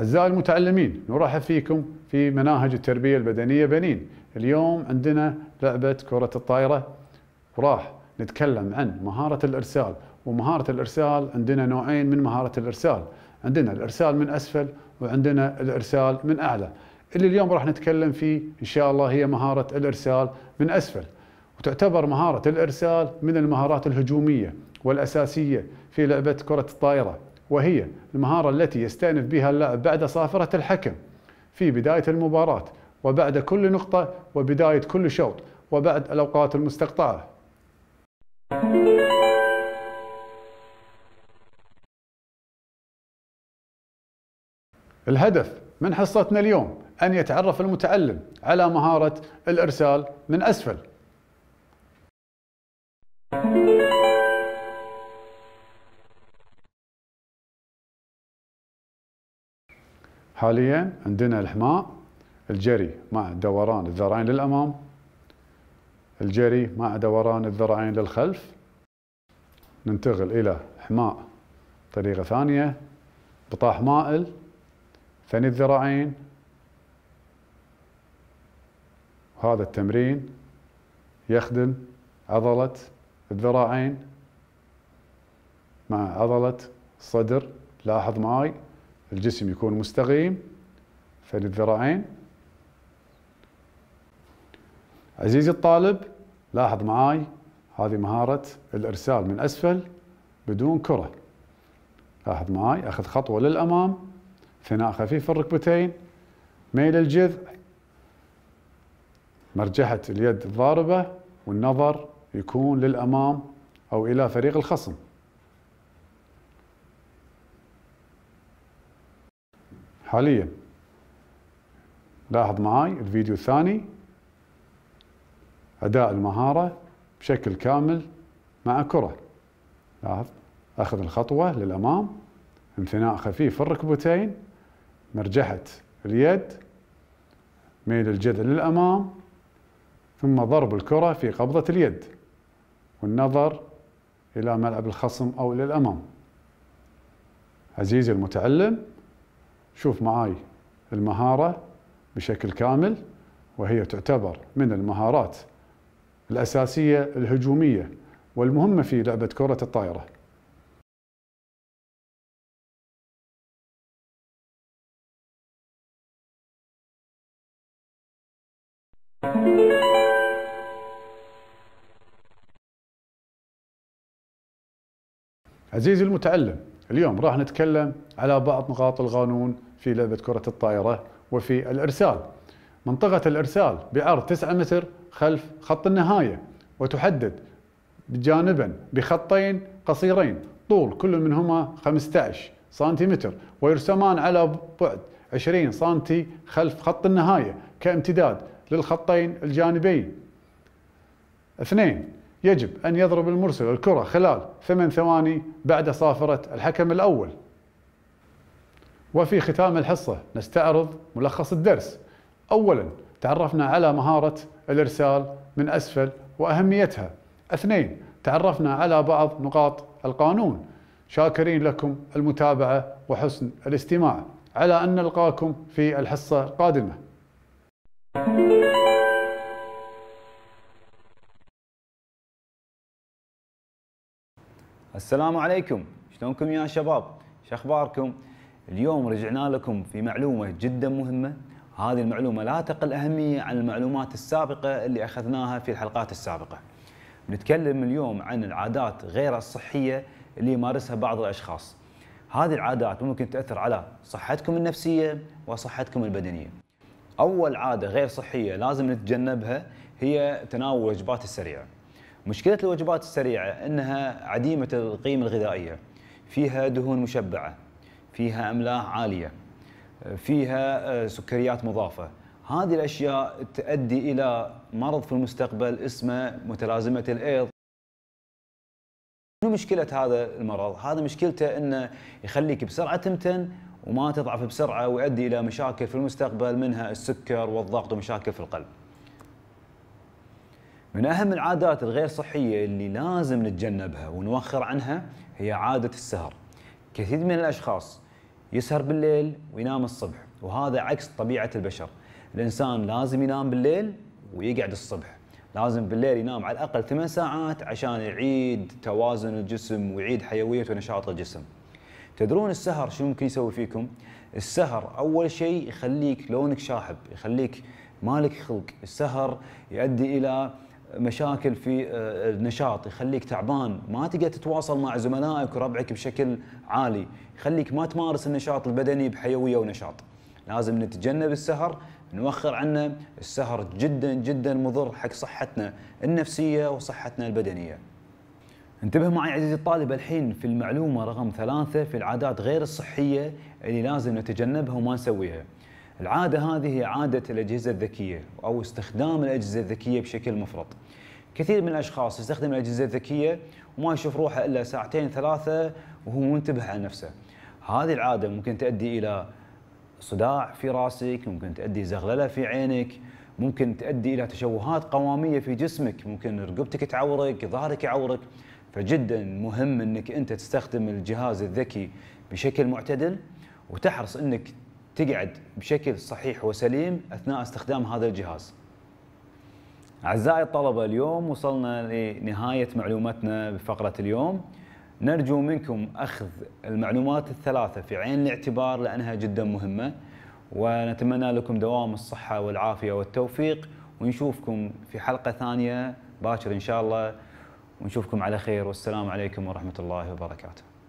أعزائي المتعلمين نرحب فيكم في مناهج التربية البدنية بنين اليوم عندنا لعبة كرة الطائرة وراح نتكلم عن مهارة الإرسال ومهارة الإرسال عندنا نوعين من مهارة الإرسال عندنا الإرسال من أسفل وعندنا الإرسال من أعلى اللي اليوم راح نتكلم فيه إن شاء الله هي مهارة الإرسال من أسفل وتعتبر مهارة الإرسال من المهارات الهجومية والأساسية في لعبة كرة الطائرة وهي المهارة التي يستأنف بها اللاعب بعد صافرة الحكم في بداية المباراة وبعد كل نقطة وبداية كل شوط وبعد الأوقات المستقطعة الهدف من حصتنا اليوم أن يتعرف المتعلم على مهارة الإرسال من أسفل حاليا عندنا الحماء الجري مع دوران الذراعين للأمام الجري مع دوران الذراعين للخلف ننتقل إلى حماء طريقة ثانية بطاح مائل ثني الذراعين هذا التمرين يخدم عضلة الذراعين مع عضلة الصدر لاحظ معي الجسم يكون مستقيم فللذراعين عزيزي الطالب لاحظ معاي هذه مهارة الإرسال من أسفل بدون كرة لاحظ معاي أخذ خطوة للأمام ثناء خفيف الركبتين ميل الجذع مرجحة اليد الضاربة والنظر يكون للأمام أو إلى فريق الخصم حاليا لاحظ معاي الفيديو الثاني أداء المهارة بشكل كامل مع كرة لاحظ أخذ الخطوة للأمام انثناء خفيف في الركبتين مرجحة اليد ميل الجذع للأمام ثم ضرب الكرة في قبضة اليد والنظر إلى ملعب الخصم أو إلى الأمام عزيزي المتعلم شوف معاي المهارة بشكل كامل وهي تعتبر من المهارات الأساسية الهجومية والمهمة في لعبة كرة الطائرة عزيزي المتعلم اليوم راح نتكلم على بعض نقاط القانون في لعبة كرة الطائرة وفي الإرسال منطقة الإرسال بعرض 9 متر خلف خط النهاية وتحدد جانبا بخطين قصيرين طول كل منهما 15 سنتيمتر ويرسمان على بعد 20 سنتي خلف خط النهاية كامتداد للخطين الجانبين اثنين يجب أن يضرب المرسل الكرة خلال 8 ثواني بعد صافرة الحكم الأول وفي ختام الحصة نستعرض ملخص الدرس أولا تعرفنا على مهارة الإرسال من أسفل وأهميتها اثنين تعرفنا على بعض نقاط القانون شاكرين لكم المتابعة وحسن الاستماع على أن نلقاكم في الحصة القادمة السلام عليكم شلونكم يا شباب شخباركم؟ اخباركم اليوم رجعنا لكم في معلومة جدا مهمة هذه المعلومة لا تقل أهمية عن المعلومات السابقة اللي أخذناها في الحلقات السابقة نتكلم اليوم عن العادات غير الصحية اللي يمارسها بعض الأشخاص هذه العادات ممكن تأثر على صحتكم النفسية وصحتكم البدنية أول عادة غير صحية لازم نتجنبها هي تناول الوجبات السريعة مشكلة الوجبات السريعة أنها عديمة القيمة الغذائية فيها دهون مشبعة فيها املاح عاليه فيها آه، سكريات مضافه هذه الاشياء تؤدي الى مرض في المستقبل اسمه متلازمه الايض شنو مشكله هذا المرض هذا مشكلته انه يخليك بسرعه تمتن وما تضعف بسرعه ويؤدي الى مشاكل في المستقبل منها السكر والضغط ومشاكل في القلب من اهم العادات الغير صحيه اللي لازم نتجنبها ونوخر عنها هي عاده السهر كثير من الاشخاص يسهر بالليل وينام الصبح وهذا عكس طبيعه البشر الانسان لازم ينام بالليل ويقعد الصبح لازم بالليل ينام على الاقل ثمان ساعات عشان يعيد توازن الجسم ويعيد حيويه ونشاط الجسم تدرون السهر شو ممكن يسوي فيكم السهر اول شيء يخليك لونك شاحب يخليك مالك خلق السهر يؤدي الى مشاكل في آه، النشاط يخليك تعبان ما تقدر تتواصل مع زملائك وربعك بشكل عالي يخليك ما تمارس النشاط البدني بحيويه ونشاط لازم نتجنب السهر نوخر عنه السهر جدا جدا مضر حق صحتنا النفسيه وصحتنا البدنيه انتبه معي عزيزي الطالب الحين في المعلومه رقم ثلاثه في العادات غير الصحيه اللي لازم نتجنبها وما نسويها العادة هذه هي عادة الأجهزة الذكية أو استخدام الأجهزة الذكية بشكل مفرط كثير من الأشخاص يستخدم الأجهزة الذكية وما يشوف روحه إلا ساعتين ثلاثة وهو منتبه على نفسه هذه العادة ممكن تؤدي إلى صداع في راسك ممكن تؤدي زغللة في عينك ممكن تؤدي إلى تشوهات قوامية في جسمك ممكن رقبتك تعورك ظهرك يعورك فجدا مهم أنك أنت تستخدم الجهاز الذكي بشكل معتدل وتحرص أنك تقعد بشكل صحيح وسليم اثناء استخدام هذا الجهاز. اعزائي الطلبه اليوم وصلنا لنهايه معلوماتنا بفقره اليوم. نرجو منكم اخذ المعلومات الثلاثه في عين الاعتبار لانها جدا مهمه ونتمنى لكم دوام الصحه والعافيه والتوفيق ونشوفكم في حلقه ثانيه باكر ان شاء الله ونشوفكم على خير والسلام عليكم ورحمه الله وبركاته.